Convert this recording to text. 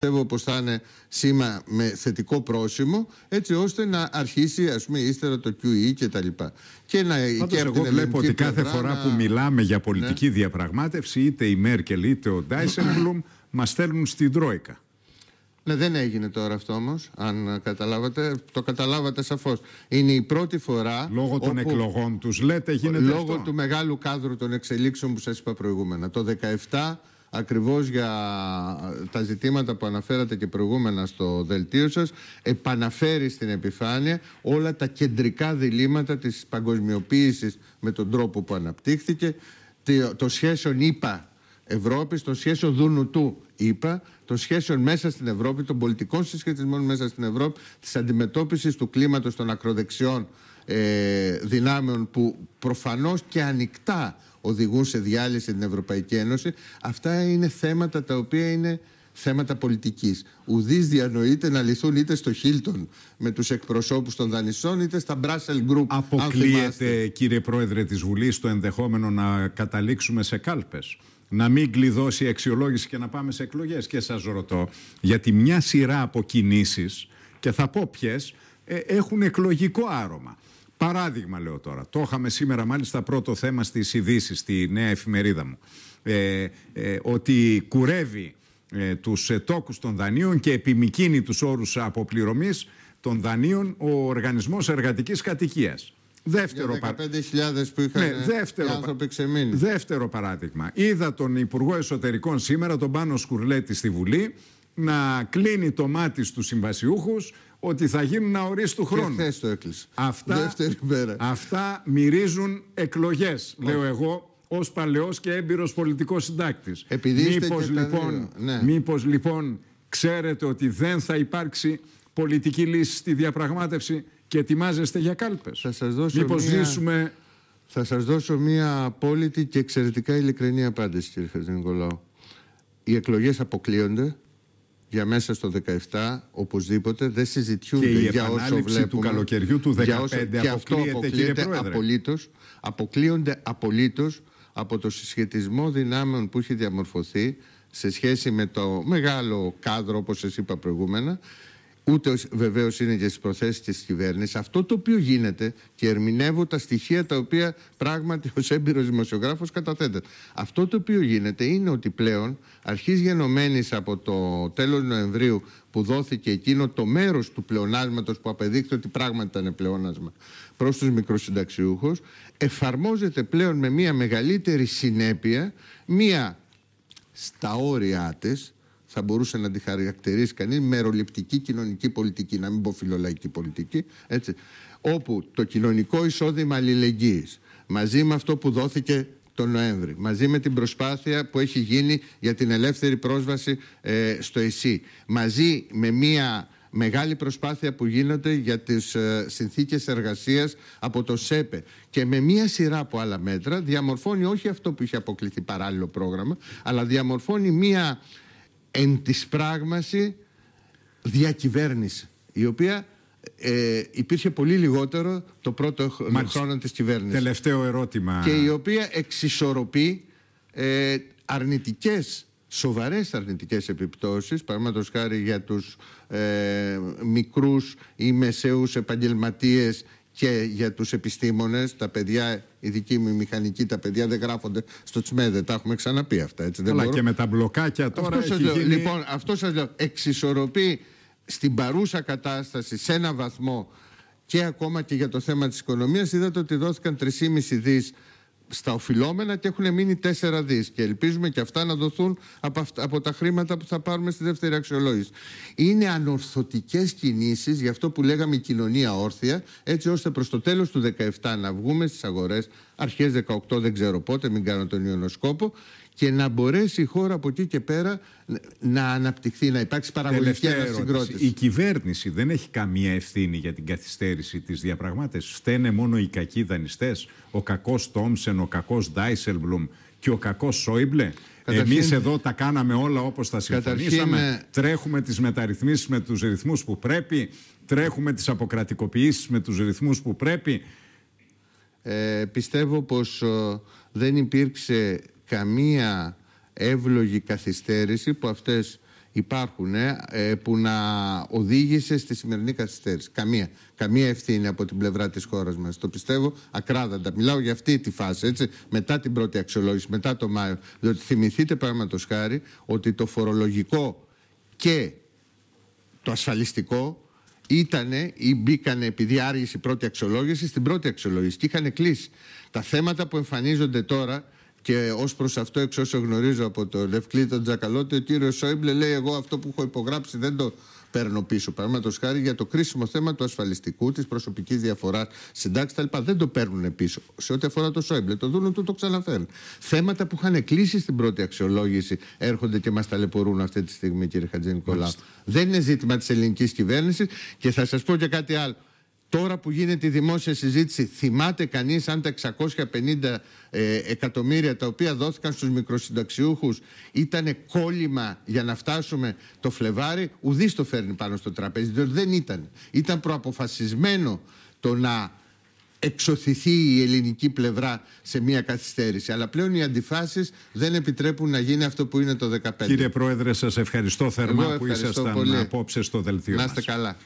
Πιστεύω πως θα είναι σήμα με θετικό πρόσημο, έτσι ώστε να αρχίσει ας πούμε ύστερα το QE και τα λοιπά. Και να και εγώ βλέπω ότι κάθε φορά που μιλάμε για ναι. πολιτική διαπραγμάτευση, είτε η Μέρκελ είτε ο Ντάισενγλουμ, μας στέλνουν στην Τρόικα. Ναι, δεν έγινε τώρα αυτό όμως, αν καταλάβατε. Το καταλάβατε σαφώς. Είναι η πρώτη φορά. Λόγω των εκλογών τους λέτε, γίνεται λόγω αυτό. Λόγω του μεγάλου κάδρου των εξελίξεων που σας είπα προηγούμενα. Το 17 ακριβώς για ε, τα ζητήματα που αναφέρατε και προηγούμενα στο δελτίο σας, επαναφέρει στην επιφάνεια όλα τα κεντρικά διλήμματα της παγκοσμιοποίησης με τον τρόπο που αναπτύχθηκε, το σχέσεων ΗΠΑ Ευρώπης, το σχέσεων του ΗΠΑ, το σχέσεων μέσα στην Ευρώπη, των πολιτικών συσχετισμών μέσα στην Ευρώπη, της αντιμετώπισης του κλίματος των ακροδεξιών ε, δυνάμεων που προφανώς και ανοιχτά οδηγούν σε διάλυση την Ευρωπαϊκή Ένωση, αυτά είναι θέματα τα οποία είναι θέματα πολιτικής. Ουδής διανοείται να λυθούν είτε στο Χίλτον με τους εκπροσώπους των δανειστών είτε στα Brussels Γκρουπ Αποκλείεται κύριε Πρόεδρε της Βουλής το ενδεχόμενο να καταλήξουμε σε κάλπες. Να μην κλειδώσει η αξιολόγηση και να πάμε σε εκλογές. Και σας ρωτώ, γιατί μια σειρά από κινήσεις, και θα πω ποιες ε, έχουν εκλογικό άρωμα. Παράδειγμα λέω τώρα. Το είχαμε σήμερα μάλιστα πρώτο θέμα στις ειδήσει στη νέα εφημερίδα μου. Ε, ε, ότι κουρεύει ε, τους τόκους των δανείων και επιμηκύνει τους όρους αποπληρωμής των δανείων ο Οργανισμός Εργατικής Κατοικίας. Δεύτερο, Για 15.000 που είχαν ναι, δεύτερο, άνθρωποι ξεμείνει. Δεύτερο παράδειγμα. Είδα τον Υπουργό Εσωτερικών σήμερα, τον Πάνο Σκουρλέτη στη Βουλή, να κλείνει το μάτι στους συμβασιούχους ότι θα γίνουν αορίστου χρόνου. Και το Αυτά, αυτά μυρίζουν εκλογές, λέω εγώ, ως παλαιός και έμπειρος πολιτικός συντάκτης. Επειδή μήπως, λοιπόν, ναι. λοιπόν ξέρετε ότι δεν θα υπάρξει πολιτική λύση στη διαπραγμάτευση και ετοιμάζεστε για κάλπες. Θα σας δώσω μια... ζήσουμε... Θα σας δώσω μία απόλυτη και εξαιρετικά ειλικρινή απάντηση, κύριε Οι εκλογές αποκλείονται για μέσα στο 17 οπωσδήποτε δεν συζητιούνται και για όσο βλέπουμε. του καλοκαιριού του 15 όσο, και αυτό αποκλείεται απολύτως, αποκλείονται απολύτως από το συσχετισμό δυνάμεων που έχει διαμορφωθεί σε σχέση με το μεγάλο κάδρο όπως σας είπα προηγούμενα ούτε βεβαίως είναι και στις προθέσεις της κυβέρνησης. Αυτό το οποίο γίνεται και ερμηνεύω τα στοιχεία τα οποία πράγματι ω έμπειρος δημοσιογράφος καταθέτεται. Αυτό το οποίο γίνεται είναι ότι πλέον αρχής γενομένης από το τέλος Νοεμβρίου που δόθηκε εκείνο το μέρος του πλεονάσματος που απεδείχθη ότι πράγματι ήταν πλεόνασμα προς τους μικροσυνταξιούχους, εφαρμόζεται πλέον με μια μεγαλύτερη συνέπεια μια στα όρια της θα μπορούσε να τη χαρακτηρίσει κανείς μεροληπτική κοινωνική πολιτική, να μην πω φιλολαϊκή πολιτική, έτσι, όπου το κοινωνικό εισόδημα αλληλεγγύης μαζί με αυτό που δόθηκε τον Νοέμβρη, μαζί με την προσπάθεια που έχει γίνει για την ελεύθερη πρόσβαση ε, στο ΕΣΥ, μαζί με μια μεγάλη προσπάθεια που γίνεται για τις ε, συνθήκες εργασίας από το ΣΕΠΕ και με μία σειρά από άλλα μέτρα διαμορφώνει όχι αυτό που είχε αποκλειθεί παράλληλο πρόγραμμα αλλά διαμορφώνει μία εν της πράγμαση διακυβέρνηση, η οποία ε, υπήρχε πολύ λιγότερο το πρώτο χρόνο της κυβέρνησης. Τελευταίο ερώτημα. Και η οποία εξισορροπεί ε, αρνητικές, σοβαρές αρνητικές επιπτώσεις, παραδείγματος χάρη για τους ε, μικρούς ή μεσαίους επαγγελματίες και για τους επιστήμονες, τα παιδιά, η δική μου μηχανική, τα παιδιά δεν γράφονται στο τσμέδε, τα έχουμε ξαναπεί αυτά. Έτσι, δεν Αλλά και με τα μπλοκάκια τώρα αυτό έχει λέω, γίνει... Λοιπόν, αυτό σας λέω, εξισορροπεί στην παρούσα κατάσταση σε ένα βαθμό και ακόμα και για το θέμα της οικονομίας. Είδατε ότι δόθηκαν 3,5 δις στα οφειλόμενα και έχουν μείνει 4 δις και ελπίζουμε και αυτά να δοθούν από, από τα χρήματα που θα πάρουμε στη δεύτερη αξιολόγηση. Είναι ανορθωτικές κινήσεις, γι' αυτό που λέγαμε κοινωνία όρθια, έτσι ώστε προς το τέλος του 17 να βγούμε στις αγορές, αρχές 18 δεν ξέρω πότε, μην κάνω τον ιονοσκόπο και να μπορέσει η χώρα από εκεί και πέρα να αναπτυχθεί, να υπάρξει παραγωγική ανασυγκρότηση. Η κυβέρνηση δεν έχει καμία ευθύνη για την καθυστέρηση της διαπραγμάτευσης. Φταίνε μόνο οι κακοί δανειστές, ο κακός Τόμσεν, ο κακός Ντάισελμπλουμ και ο κακός Σόιμπλε. Εμείς εδώ τα κάναμε όλα όπως τα συμφωνήσαμε. Ε, Τρέχουμε τις μεταρρυθμίσεις με τους ρυθμούς που πρέπει. Τρέχουμε τις αποκρατικοποιήσεις με τους ρυθμούς που πρέπει. Ε, πιστεύω πως ε, δεν υπήρξε καμία εύλογη καθυστέρηση που αυτές υπάρχουν ε, ε, που να οδήγησε στη σημερινή καθυστέρηση. Καμία. Καμία ευθύνη από την πλευρά της χώρας μας. Το πιστεύω ακράδαντα. Μιλάω για αυτή τη φάση, έτσι, μετά την πρώτη αξιολόγηση, μετά το Μάιο. Διότι θυμηθείτε πράγματος χάρη ότι το φορολογικό και το ασφαλιστικό ήτανε ή μπήκανε επειδή άργησε η πρώτη αξιολόγηση στην πρώτη αξιολόγηση και είχαν κλείσει. Τα θέματα που εμφανίζονται τώρα και ως προς αυτό, εξ όσο γνωρίζω από τον Λευκλή, τον Τζακαλώτη, ο κύριος Σόιμπλε λέει: Εγώ αυτό που έχω υπογράψει δεν το παίρνω πίσω. Παραδείγματος χάρη για το κρίσιμο θέμα του ασφαλιστικού, της προσωπικής διαφοράς, συντάξεις λοιπά Δεν το παίρνουν πίσω. Σε ό,τι αφορά το Σόιμπλε, το δούλο του το ξαναφέρουν. Θέματα που είχαν κλείσει στην πρώτη αξιολόγηση έρχονται και μας ταλαιπωρούν αυτή τη στιγμή, κύριε Χατζη Νικολάου. Δεν είναι ζήτημα της ελληνικής κυβέρνησης και θα σας πω και κάτι άλλο. Τώρα που γίνεται η δημόσια συζήτηση, θυμάται κανείς αν τα 650 ε, εκατομμύρια τα οποία δόθηκαν στους μικροσυνταξιούχους ήταν κόλλημα για να φτάσουμε το Φλεβάρι, ουδής το φέρνει πάνω στο τραπέζι, διότι δεν ήταν. Ήταν προαποφασισμένο το να εξωθηθεί η ελληνική πλευρά σε μια καθυστέρηση. Αλλά πλέον οι αντιφάσεις δεν επιτρέπουν να γίνει αυτό που είναι το 2015. Κύριε Πρόεδρε, σας ευχαριστώ θερμά που ήσασταν πολύ. απόψε στο δελτίο Να είστε καλά.